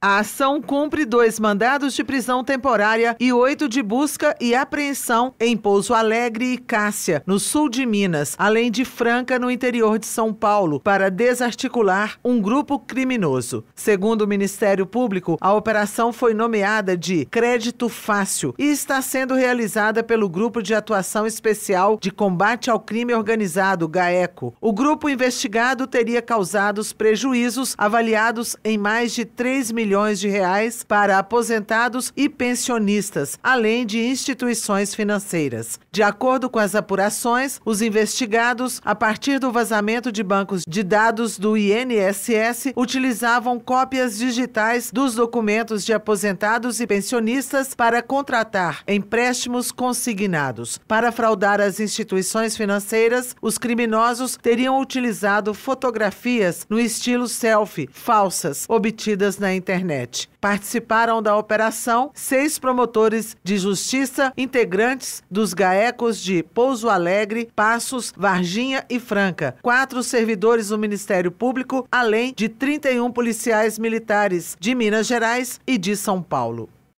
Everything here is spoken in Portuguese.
A ação cumpre dois mandados de prisão temporária e oito de busca e apreensão em Pouso Alegre e Cássia, no sul de Minas, além de Franca, no interior de São Paulo, para desarticular um grupo criminoso. Segundo o Ministério Público, a operação foi nomeada de Crédito Fácil e está sendo realizada pelo Grupo de Atuação Especial de Combate ao Crime Organizado, GAECO. O grupo investigado teria causado prejuízos avaliados em mais de 3 milhões de reais para aposentados e pensionistas, além de instituições financeiras. De acordo com as apurações, os investigados, a partir do vazamento de bancos de dados do INSS, utilizavam cópias digitais dos documentos de aposentados e pensionistas para contratar empréstimos consignados. Para fraudar as instituições financeiras, os criminosos teriam utilizado fotografias no estilo selfie, falsas, obtidas na internet internet. Participaram da operação seis promotores de justiça integrantes dos GAECOS de Pouso Alegre, Passos, Varginha e Franca, quatro servidores do Ministério Público, além de 31 policiais militares de Minas Gerais e de São Paulo.